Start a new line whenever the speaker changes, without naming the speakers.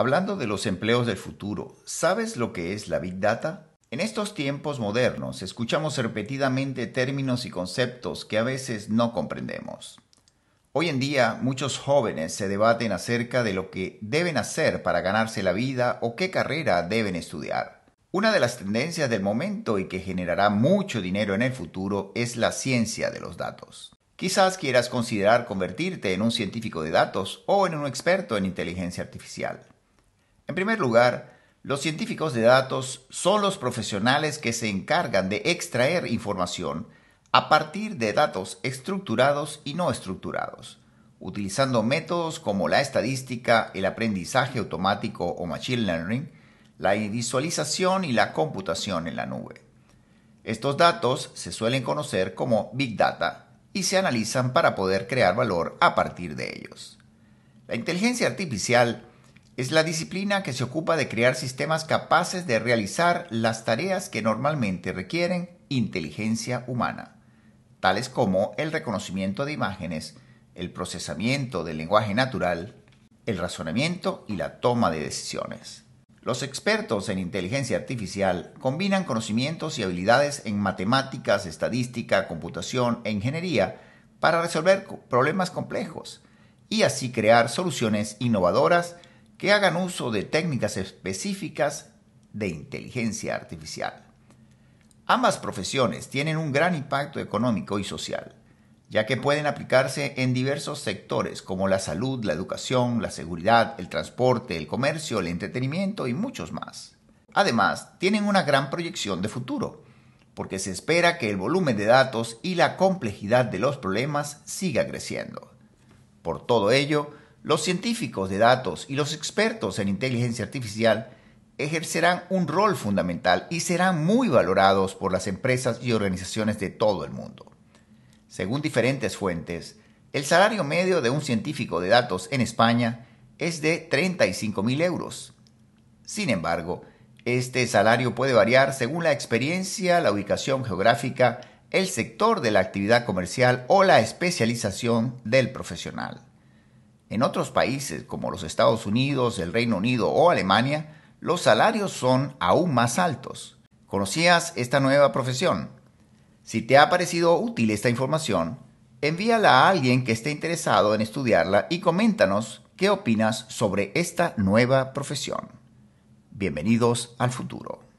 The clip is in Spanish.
Hablando de los empleos del futuro, ¿sabes lo que es la Big Data? En estos tiempos modernos escuchamos repetidamente términos y conceptos que a veces no comprendemos. Hoy en día muchos jóvenes se debaten acerca de lo que deben hacer para ganarse la vida o qué carrera deben estudiar. Una de las tendencias del momento y que generará mucho dinero en el futuro es la ciencia de los datos. Quizás quieras considerar convertirte en un científico de datos o en un experto en inteligencia artificial. En primer lugar, los científicos de datos son los profesionales que se encargan de extraer información a partir de datos estructurados y no estructurados, utilizando métodos como la estadística, el aprendizaje automático o machine learning, la visualización y la computación en la nube. Estos datos se suelen conocer como Big Data y se analizan para poder crear valor a partir de ellos. La inteligencia artificial es la disciplina que se ocupa de crear sistemas capaces de realizar las tareas que normalmente requieren inteligencia humana, tales como el reconocimiento de imágenes, el procesamiento del lenguaje natural, el razonamiento y la toma de decisiones. Los expertos en inteligencia artificial combinan conocimientos y habilidades en matemáticas, estadística, computación e ingeniería para resolver problemas complejos y así crear soluciones innovadoras que hagan uso de técnicas específicas de inteligencia artificial. Ambas profesiones tienen un gran impacto económico y social, ya que pueden aplicarse en diversos sectores como la salud, la educación, la seguridad, el transporte, el comercio, el entretenimiento y muchos más. Además, tienen una gran proyección de futuro, porque se espera que el volumen de datos y la complejidad de los problemas siga creciendo. Por todo ello, los científicos de datos y los expertos en inteligencia artificial ejercerán un rol fundamental y serán muy valorados por las empresas y organizaciones de todo el mundo. Según diferentes fuentes, el salario medio de un científico de datos en España es de 35.000 euros. Sin embargo, este salario puede variar según la experiencia, la ubicación geográfica, el sector de la actividad comercial o la especialización del profesional. En otros países como los Estados Unidos, el Reino Unido o Alemania, los salarios son aún más altos. ¿Conocías esta nueva profesión? Si te ha parecido útil esta información, envíala a alguien que esté interesado en estudiarla y coméntanos qué opinas sobre esta nueva profesión. Bienvenidos al futuro.